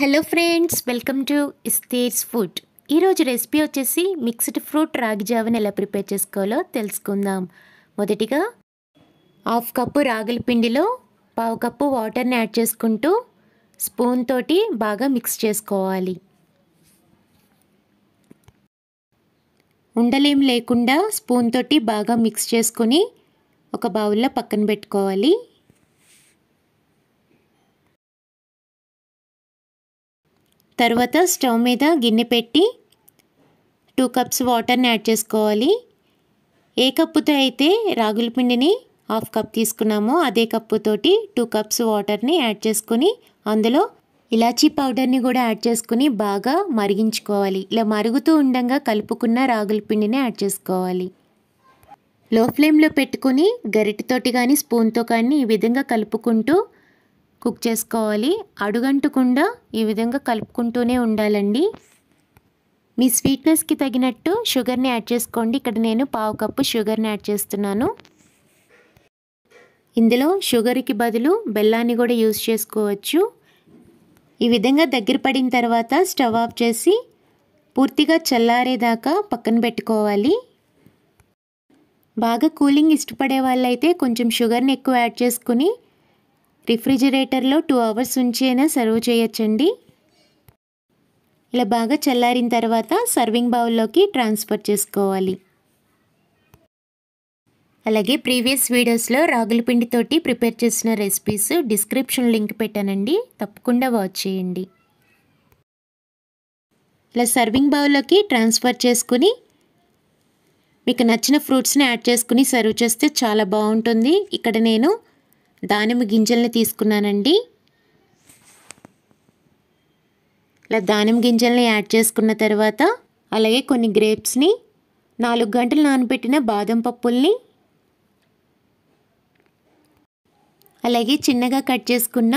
hello friends welcome to ఇస్తేర్స్ food ఈరోజు recipe వచ్చేసి మిక్స్డ్ ఫ్రూట్ రాగి జావని ఎలా ప్రిపేర్ చేసుకోవాలో తెలుసుకుందాం మొదటిగా హాఫ్ కప్పు రాగుల పిండిలో పావు కప్పు వాటర్ని యాడ్ చేసుకుంటూ స్పూన్ తోటి బాగా మిక్స్ చేసుకోవాలి ఉండలేం లేకుండా స్పూన్ తోటి బాగా మిక్స్ చేసుకొని ఒక బౌల్లో పక్కన పెట్టుకోవాలి తర్వాత స్టవ్ మీద గిన్నె పెట్టి టూ కప్స్ వాటర్ని యాడ్ చేసుకోవాలి ఏ కప్పుతో అయితే రాగుల పిండిని హాఫ్ కప్ తీసుకున్నామో అదే కప్పుతోటి టూ కప్స్ వాటర్ని యాడ్ చేసుకొని అందులో ఇలాచీ పౌడర్ని కూడా యాడ్ చేసుకుని బాగా మరిగించుకోవాలి ఇలా మరుగుతూ ఉండగా కలుపుకున్న రాగుల పిండిని యాడ్ చేసుకోవాలి లో ఫ్లేమ్లో పెట్టుకుని గరిటతోటి కానీ స్పూన్తో కానీ ఈ విధంగా కలుపుకుంటూ కుక్ చేసుకోవాలి అడుగంటుకుండా ఈ విధంగా కలుపుకుంటూనే ఉండాలండి మీ స్వీట్నెస్కి తగినట్టు షుగర్ని యాడ్ చేసుకోండి ఇక్కడ నేను పావు కప్పు షుగర్ని యాడ్ చేస్తున్నాను ఇందులో షుగర్కి బదులు బెల్లాన్ని కూడా యూజ్ చేసుకోవచ్చు ఈ విధంగా దగ్గర పడిన తర్వాత స్టవ్ ఆఫ్ చేసి పూర్తిగా చల్లారేదాకా పక్కన పెట్టుకోవాలి బాగా కూలింగ్ ఇష్టపడే వాళ్ళైతే కొంచెం షుగర్ని ఎక్కువ యాడ్ చేసుకుని రిఫ్రిజిరేటర్లో టూ అవర్స్ ఉంచైనా సర్వ్ చేయొచ్చండి ఇలా బాగా చల్లారిన తర్వాత సర్వింగ్ బౌల్లోకి ట్రాన్స్ఫర్ చేసుకోవాలి అలాగే ప్రీవియస్ వీడియోస్లో రాగుల పిండితోటి ప్రిపేర్ చేసిన రెసిపీస్ డిస్క్రిప్షన్ లింక్ పెట్టానండి తప్పకుండా వాచ్ చేయండి ఇలా సర్వింగ్ బౌల్లోకి ట్రాన్స్ఫర్ చేసుకుని మీకు నచ్చిన ఫ్రూట్స్ని యాడ్ చేసుకుని సర్వ్ చేస్తే చాలా బాగుంటుంది ఇక్కడ నేను దానిమ్మ గింజల్ని తీసుకున్నానండి ఇలా దానిమ్మ గింజల్ని యాడ్ చేసుకున్న తర్వాత అలాగే కొన్ని గ్రేప్స్ని నాలుగు గంటలు నానబెట్టిన బాదం పప్పుల్ని అలాగే చిన్నగా కట్ చేసుకున్న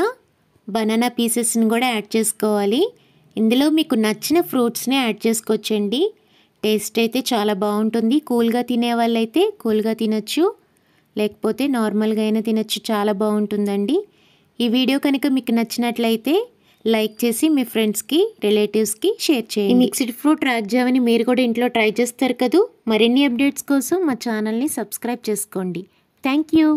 బనానా పీసెస్ని కూడా యాడ్ చేసుకోవాలి ఇందులో మీకు నచ్చిన ఫ్రూట్స్ని యాడ్ చేసుకోవచ్చండి టేస్ట్ అయితే చాలా బాగుంటుంది కూల్గా తినే వాళ్ళైతే కూల్గా తినచ్చు లేకపోతే నార్మల్గా అయినా తినచ్చు చాలా బాగుంటుందండి ఈ వీడియో కనుక మీకు నచ్చినట్లయితే లైక్ చేసి మీ ఫ్రెండ్స్కి రిలేటివ్స్కి షేర్ చేయండి మిక్స్డ్ ఫ్రూట్ ట్రాక్ చేయమని మీరు కూడా ఇంట్లో ట్రై చేస్తారు కదా మరిన్ని అప్డేట్స్ కోసం మా ఛానల్ని సబ్స్క్రైబ్ చేసుకోండి థ్యాంక్ యూ